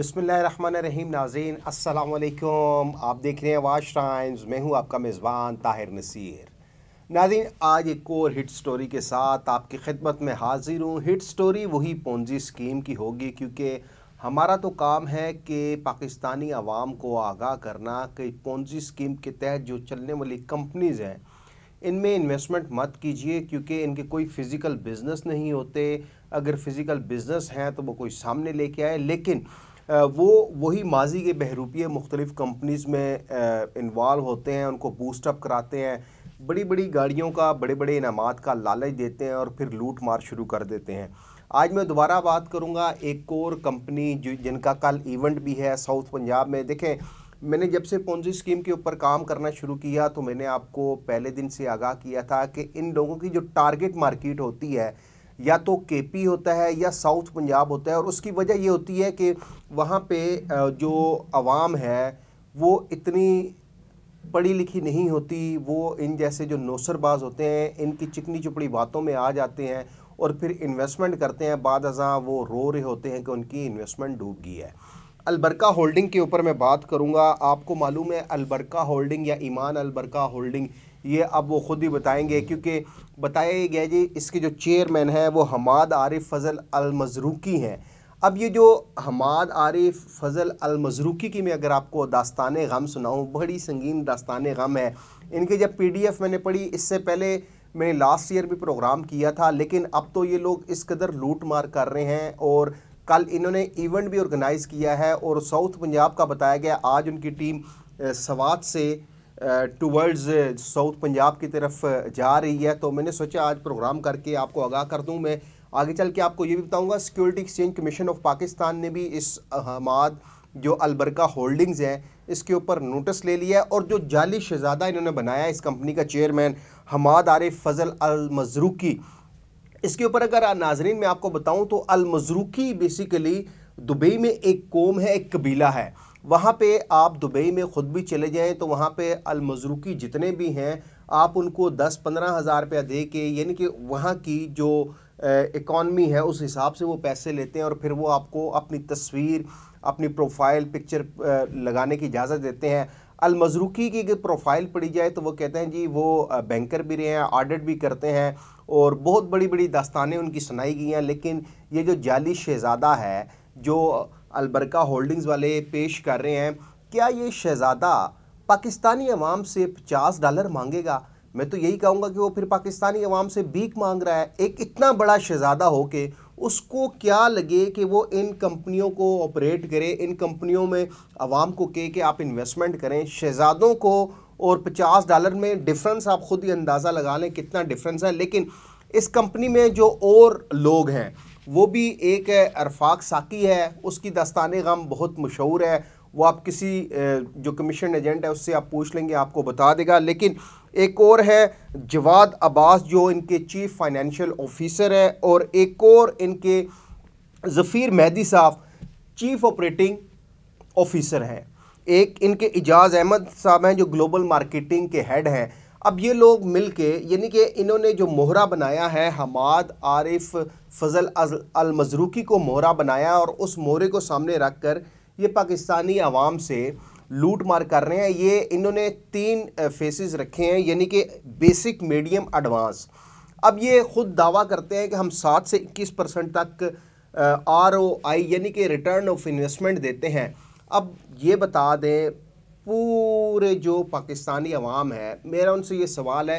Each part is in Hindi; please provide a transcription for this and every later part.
बिसमीम नाजीन असलकुम आप देख रहे हैं वाश टाइम्स मैं हूं आपका मेज़बान ताहिर नसीर नाजीन आज एक और हिट स्टोरी के साथ आपकी खिदमत में हाजिर हूं हिट स्टोरी वही पोंजी स्कीम की होगी क्योंकि हमारा तो काम है कि पाकिस्तानी आवाम को आगाह करना कि पोंजी स्कीम के तहत जो चलने वाली कंपनीज़ हैं इनमें इन्वेस्टमेंट मत कीजिए क्योंकि इनके कोई फिज़िकल बिज़नेस नहीं होते अगर फिज़िकल बिज़नेस हैं तो वो कोई सामने लेके आए लेकिन वो वही माजी के बहरूपी मुख्तलिफ़ कंपनीज़ में इन्वाल्व होते हैं उनको बूस्टअप कराते हैं बड़ी बड़ी गाड़ियों का बड़े बड़े इनाम का लालच देते हैं और फिर लूट मार शुरू कर देते हैं आज मैं दोबारा बात करूँगा एक और कंपनी जो जिनका कल इवेंट भी है साउथ पंजाब में देखें मैंने जब से पौजी स्कीम के ऊपर काम करना शुरू किया तो मैंने आपको पहले दिन से आगाह किया था कि इन लोगों की जो टारगेट मार्केट होती है या तो केपी होता है या साउथ पंजाब होता है और उसकी वजह ये होती है कि वहाँ पे जो आवाम है वो इतनी पढ़ी लिखी नहीं होती वो इन जैसे जो नौसरबाज होते हैं इनकी चिकनी चुपड़ी बातों में आ जाते हैं और फिर इन्वेस्टमेंट करते हैं बाद अजा वो रो रहे होते हैं कि उनकी इन्वेस्टमेंट डूब गई है अलबरका होल्डिंग के ऊपर मैं बात करूंगा आपको मालूम है अलबरका होल्डिंग या ईमान अलबरका होल्डिंग ये अब वो ख़ुद ही बताएंगे क्योंकि बताया गया जी इसके जो चेयरमैन हैं वो हमाद आरिफ फजल मजरूकी हैं अब ये जो हमाद आरिफ फजल मजरूकी की मैं अगर आपको दास्तान गम सुनाऊँ बड़ी संगीन दास्तान गम है इनके जब एफ़ मैंने पढ़ी इससे पहले मैंने लास्ट ईयर भी प्रोग्राम किया था लेकिन अब तो ये लोग इस कदर लूट मार कर रहे हैं और कल इन्होंने इवेंट भी ऑर्गेनाइज़ किया है और साउथ पंजाब का बताया गया आज उनकी टीम सवात से टूवर्ड्स साउथ पंजाब की तरफ जा रही है तो मैंने सोचा आज प्रोग्राम करके आपको आगाह कर दूं मैं आगे चल के आपको ये भी बताऊंगा security exchange commission of Pakistan ने भी इस अहमद जो अलबरका होल्डिंग्स हैं इसके ऊपर नोटिस ले लिया है और जो जाली शहजादा इन्होंने बनाया इस कंपनी का chairman Hamad Arif Fazal Al Mazrouei इसके ऊपर अगर नाजरीन मैं आपको बताऊं तो अल मजरूकी बेसिकली दुबई में एक कौम है एक कबीला है वहाँ पे आप दुबई में ख़ुद भी चले जाएं तो वहाँ पे अलमजरूकी जितने भी हैं आप उनको दस पंद्रह हज़ार रुपया दे के यानी कि वहाँ की जो इकॉनमी है उस हिसाब से वो पैसे लेते हैं और फिर वो आपको अपनी तस्वीर अपनी प्रोफाइल पिक्चर लगाने की इजाज़त देते हैं अलमजरूकी की अगर प्रोफाइल पढ़ी जाए तो वो कहते हैं जी वो बैंकर भी रहे हैं ऑडिट भी करते हैं और बहुत बड़ी बड़ी दास्तानें उनकी सुनाई गई हैं लेकिन ये जो जाली शहज़ादा है जो अलबरका होल्डिंग्स वाले पेश कर रहे हैं क्या ये शहज़ादा पाकिस्तानी अवाम से पचास डॉलर मांगेगा मैं तो यही कहूँगा कि वो फिर पाकिस्तानी अवाम से भीख मांग रहा है एक इतना बड़ा शहज़ादा हो के उसको क्या लगे कि वो इन कंपनियों को ऑपरेट करे इन कंपनियों में आवाम को कहे कि आप इन्वेस्टमेंट करें शहज़ादों को और पचास डॉलर में डिफरेंस आप ख़ुद ही अंदाज़ा लगा लें कितना डिफरेंस है लेकिन इस कंपनी में जो और लोग हैं वो भी एक अरफाक साकी है उसकी दास्तान गम बहुत मशहूर है वो आप किसी जो कमीशन एजेंट है उससे आप पूछ लेंगे आपको बता देगा लेकिन एक और है जवाद अब्बास जो इनके चीफ फाइनेंशियल ऑफिसर है और एक और इनके जफ़ीर मेहदी साहब चीफ ऑपरेटिंग ऑफिसर हैं एक इनके इजाज़ अहमद साहब हैं जो ग्लोबल मार्केटिंग के हेड हैं अब ये लोग मिल के यानी कि इन्होंने जो मोहरा बनाया है हमाद आरिफ फजल अलमजरूकी को मोहरा बनाया और उस मोहरे को सामने रख कर ये पाकिस्तानी आवाम से लूट मार कर रहे हैं ये इन्होंने तीन फेसेस रखे हैं यानी कि बेसिक मीडियम एडवांस अब ये ख़ुद दावा करते हैं कि हम सात से इक्कीस परसेंट तक आर ओ आई यानी कि रिटर्न ऑफ इन्वेस्टमेंट देते हैं अब ये बता दें पूरे जो पाकिस्तानी अवाम है मेरा उनसे ये सवाल है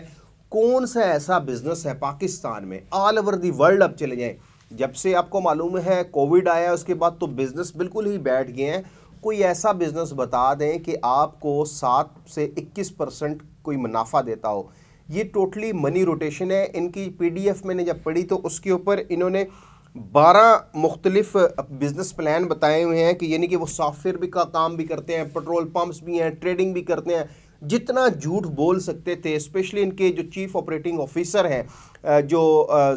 कौन सा ऐसा बिज़नेस है पाकिस्तान में ऑल ओवर दी वर्ल्ड अब चले जाएँ जब से आपको मालूम है कोविड आया उसके बाद तो बिज़नेस बिल्कुल ही बैठ गए हैं कोई ऐसा बिज़नेस बता दें कि आपको सात से इक्कीस परसेंट कोई मुनाफा देता हो ये टोटली मनी रोटेशन है इनकी पीडीएफ मैंने जब पढ़ी तो उसके ऊपर इन्होंने बारह मुख्तलिफ बिज़नेस प्लान बताए हुए हैं कि यानी कि वो सॉफ्टवेयर भी का काम भी करते हैं पेट्रोल पम्प्स भी हैं ट्रेडिंग भी करते हैं जितना झूठ बोल सकते थे स्पेशली इनके जो चीफ ऑपरेटिंग ऑफिसर हैं जो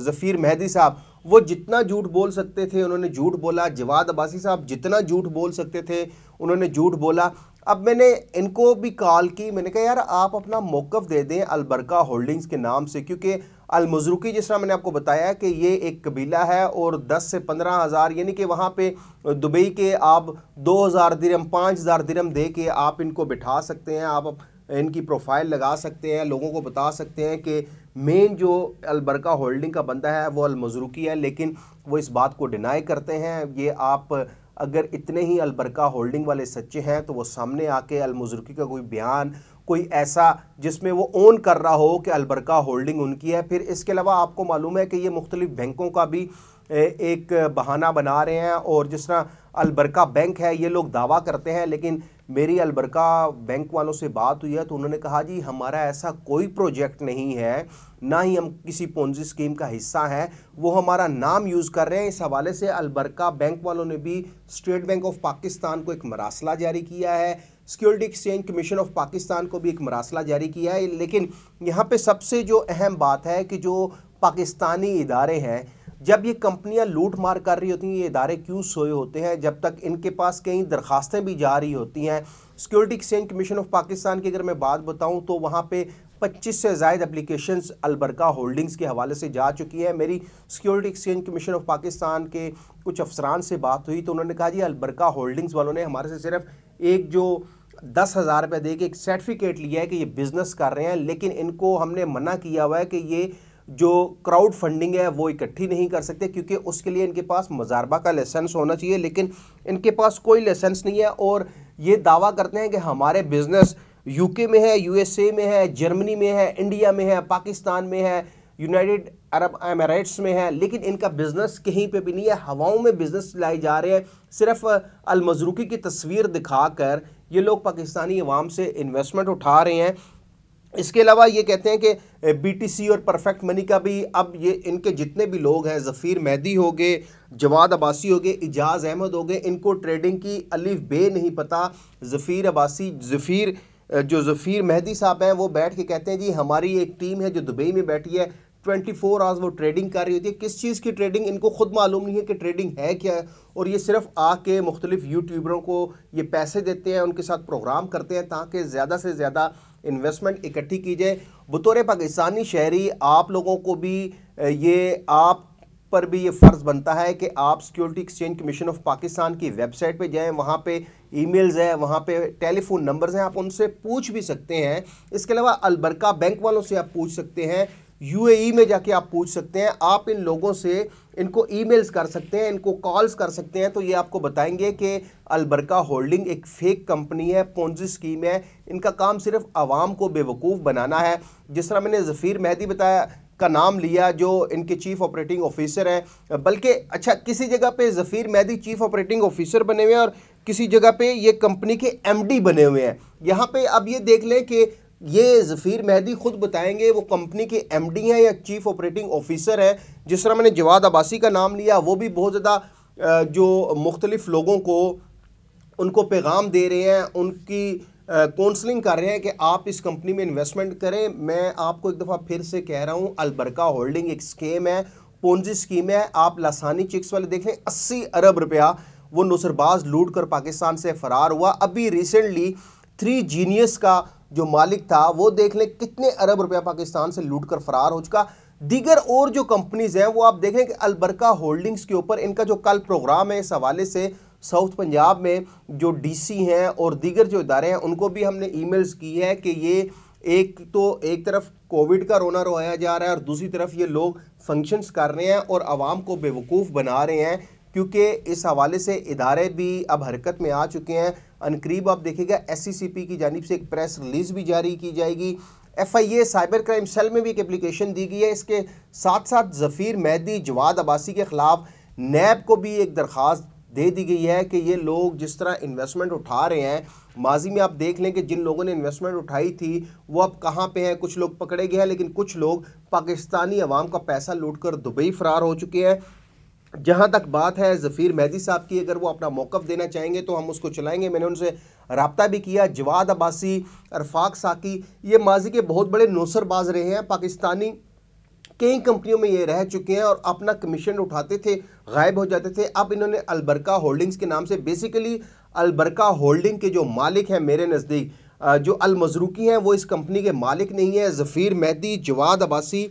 ज़फ़ीर मेहदी साहब वो जितना झूठ बोल सकते थे उन्होंने झूठ बोला जवाद अब्बासी साहब जितना झूठ बोल सकते थे उन्होंने झूठ बोला अब मैंने इनको भी कॉल की मैंने कहा यार आप अपना मौक़ दे दें अलबरका होल्डिंग्स के नाम से क्योंकि अलमजरुकी जिस तरह मैंने आपको बताया कि ये एक कबीला है और 10 से पंद्रह हज़ार यानी कि वहाँ पे दुबई के आप 2000 हज़ार दिरम पाँच हज़ार दिरम दे के आप इनको बिठा सकते हैं आप इनकी प्रोफाइल लगा सकते हैं लोगों को बता सकते हैं कि मेन जो अलबरका होल्डिंग का बंदा है वो अलमजरुकी है लेकिन वो इस बात को डिनाई करते हैं ये आप अगर इतने ही अलबरका होल्डिंग वाले सच्चे हैं तो वो सामने आके अलमजरुकी का कोई बयान कोई ऐसा जिसमें वो ओन कर रहा हो कि अलबरका होल्डिंग उनकी है फिर इसके अलावा आपको मालूम है कि ये मुख्तलिफ बैंकों का भी एक बहाना बना रहे हैं और जिस तरह अलबरका बैंक है ये लोग दावा करते हैं लेकिन मेरी अलबरका बैंक वालों से बात हुई है तो उन्होंने कहा जी हमारा ऐसा कोई प्रोजेक्ट नहीं है ना ही हम किसी पोन्जी स्कीम का हिस्सा हैं वो हमारा नाम यूज़ कर रहे हैं इस हवाले से अलबरका बैंक वालों ने भी स्टेट बैंक ऑफ पाकिस्तान को एक मरासला जारी किया है security exchange commission of Pakistan को भी एक मरासला जारी किया है लेकिन यहाँ पे सबसे जो अहम बात है कि जो पाकिस्तानी इदारे हैं जब ये कंपनियाँ लूट मार कर रही होती हैं ये इदारे क्यों सोए होते हैं जब तक इनके पास कई दरखास्तें भी जा रही होती हैं security exchange commission of Pakistan की अगर मैं बात बताऊँ तो वहाँ पर 25 से जायद अप्लीकेशन अलबरका होल्डिंग्स के हवाले से जा चुकी है मेरी security exchange commission of Pakistan के कुछ अफसरान से बात हुई तो उन्होंने कहा जी अलबरका होल्डिंग्स वालों ने हमारे से सिर्फ एक जो दस हज़ार रुपये दे के एक सर्टिफिकेट लिया है कि ये बिज़नेस कर रहे हैं लेकिन इनको हमने मना किया हुआ है कि ये जो क्राउड फंडिंग है वो इकट्ठी नहीं कर सकते क्योंकि उसके लिए इनके पास मजारबा का लाइसेंस होना चाहिए लेकिन इनके पास कोई लाइसेंस नहीं है और ये दावा करते हैं कि हमारे बिज़नेस यूके में है यूएसए में है जर्मनी में है इंडिया में है पाकिस्तान में है यूनाइटेड अरब अमेरेट्स में है लेकिन इनका बिज़नेस कहीं पे भी नहीं है हवाओं में बिज़नेस लाए जा रहे हैं सिर्फ अलमजरूकी की तस्वीर दिखाकर ये लोग पाकिस्तानी अवाम से इन्वेस्टमेंट उठा रहे हैं इसके अलावा ये कहते हैं कि बीटीसी और परफेक्ट मनी का भी अब ये इनके जितने भी लोग हैं जफ़ीर मेहदी हो गए जवाद अबासी हो गए इजाज़ अहमद हो गए इनको ट्रेडिंग की अलिफ बे नहीं पता जफ़ीर अबासी जफ़ीर जो जफ़ीर मेहदी साहब हैं वो बैठ के कहते हैं जी हमारी एक टीम है जो दुबई में बैठी है ट्वेंटी फोर आवर्स वो ट्रेडिंग कर रही होती है किस चीज़ की ट्रेडिंग इनको खुद मालूम नहीं है कि ट्रेडिंग है क्या है और ये सिर्फ आके मुख्तलिफ़ यूट्यूबरों को ये पैसे देते हैं उनके साथ प्रोग्राम करते हैं ताकि ज़्यादा से ज़्यादा इन्वेस्टमेंट इकट्ठी की जाए बतौर पाकिस्तानी शहरी आप लोगों को भी ये आप पर भी ये फ़र्ज़ बनता है कि आप security exchange commission of Pakistan की वेबसाइट पे जाएं वहाँ पे ईमेल्स हैं वहाँ पे टेलीफोन नंबर्स हैं आप उनसे पूछ भी सकते हैं इसके अलावा अलबरका बैंक वालों से आप पूछ सकते हैं यूएई e में जाके आप पूछ सकते हैं आप इन लोगों से इनको ईमेल्स कर सकते हैं इनको कॉल्स कर सकते हैं तो ये आपको बताएंगे कि अलबरका होल्डिंग एक फेक कंपनी है पोन्जी स्कीम है इनका काम सिर्फ आवाम को बेवकूफ़ बनाना है जिस तरह मैंने जफ़ीर मेहदी बताया का नाम लिया जो इनके चीफ ऑपरेटिंग ऑफिसर हैं बल्कि अच्छा किसी जगह पे Zafeer Mehdi chief operating officer बने हुए हैं और किसी जगह पे ये कंपनी के एमडी बने हुए हैं यहाँ पे अब ये देख लें कि ये ज़फ़ीर मेहदी ख़ुद बताएंगे वो कंपनी के एमडी हैं या चीफ़ ऑपरेटिंग ऑफिसर हैं जिस तरह मैंने जवाद अब्बासी का नाम लिया वो भी बहुत ज़्यादा जो मुख्तलिफ़ लोगों को उनको पैगाम दे रहे हैं उनकी काउंसलिंग कर रहे हैं कि आप इस कंपनी में इन्वेस्टमेंट करें मैं आपको एक दफ़ा फिर से कह रहा हूँ अलबरका होल्डिंग एक स्कीम है पोन्जी स्कीम है आप लासानी चिक्स वाले देख लें अस्सी अरब रुपया वो नुसरबाज लूट कर पाकिस्तान से फ़रार हुआ अभी रिसेंटली थ्री जीनियस का जो मालिक था वो देख लें कितने अरब रुपया पाकिस्तान से लूट कर फरार हो चुका दीगर और जो कंपनीज़ हैं वो आप देख लें कि अलबरका होल्डिंग्स के ऊपर इनका जो कल प्रोग्राम है इस हवाले से साउथ पंजाब में जो डीसी हैं और दीगर जो इदारे हैं उनको भी हमने ईमेल्स की है कि ये एक तो एक तरफ कोविड का रोना रोया जा रहा है और दूसरी तरफ ये लोग फंक्शंस कर रहे हैं और आवाम को बेवकूफ़ बना रहे हैं क्योंकि इस हवाले से इदारे भी अब हरकत में आ चुके हैं अनकरीब आप देखिएगा एस की जानब से एक प्रेस रिलीज़ भी जारी की जाएगी F I A cyber crime cell में भी एक एप्लीकेशन दी गई है इसके साथ साथ जफ़ीर मैदी जवाद अब्बासी के ख़िलाफ़ नैब को भी एक दरख्वास्त दे दी गई है कि ये लोग जिस तरह इन्वेस्टमेंट उठा रहे हैं माजी में आप देख लें कि जिन लोगों ने इन्वेस्टमेंट उठाई थी वो अब कहाँ पे हैं कुछ लोग पकड़े गए हैं लेकिन कुछ लोग पाकिस्तानी अवाम का पैसा लूट कर दुबई फरार हो चुके हैं जहाँ तक बात है ज़फ़ीर मैदी साहब की अगर वो अपना मौक़ देना चाहेंगे तो हम उसको चलाएंगे मैंने उनसे रबता भी किया जवाद अब्बासी अरफाक साकी ये माजी के बहुत बड़े नौसरबाज रहे हैं पाकिस्तानी कई कंपनियों में ये रह चुके हैं और अपना कमीशन उठाते थे गायब हो जाते थे अब इन्होंने अलबरका होल्डिंग्स के नाम से बेसिकली अलबरका होल्डिंग के जो मालिक हैं मेरे नज़दीक जो अलमजरूकी हैं वो इस कंपनी के मालिक नहीं है ज़फ़ीर मेहदी जवाद अब्बासी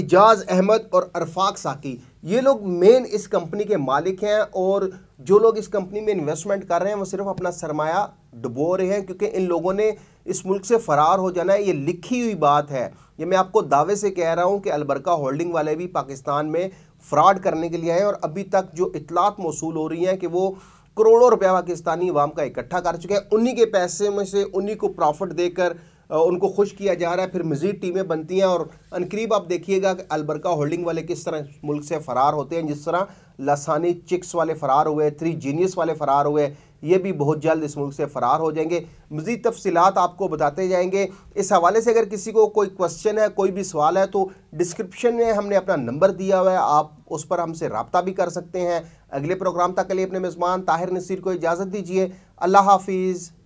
इजाज़ अहमद और अरफाक साकी ये लोग मेन इस कंपनी के मालिक हैं और जो लोग इस कंपनी में इन्वेस्टमेंट कर रहे हैं वो सिर्फ अपना सरमाया डुबो रहे हैं क्योंकि इन लोगों ने इस मुल्क से फ़रार हो जाना है ये लिखी हुई बात है ये मैं आपको दावे से कह रहा हूँ कि अलबरका होल्डिंग वाले भी पाकिस्तान में फ़्रॉड करने के लिए आए और अभी तक जो इतलात मौसू हो रही हैं कि वो करोड़ों रुपया पाकिस्तानी अवाम का इकट्ठा कर चुके हैं उन्हीं के पैसे में से उन्हीं को प्रॉफिट देकर उनको खुश किया जा रहा है फिर मज़ीद टीमें बनती हैं और अनकरीब आप देखिएगा कि अलबरका होल्डिंग वाले किस तरह मुल्क से फ़रार होते हैं जिस तरह लसानी चिक्स वाले फ़रार हुए थ्री जीनियस वाले फ़रार हुए ये भी बहुत जल्द इस मुल्क से फ़रार हो जाएंगे मज़ीद तफसीत आपको बताते जाएंगे इस हवाले से अगर किसी को कोई क्वेश्चन है कोई भी सवाल है तो डिस्क्रिप्शन में हमने अपना नंबर दिया हुआ है आप उस पर हमसे रबता भी कर सकते हैं अगले प्रोग्राम तक के लिए अपने मेज़बान ताहिर नसीर को इजाज़त दीजिए अल्लाह हाफिज़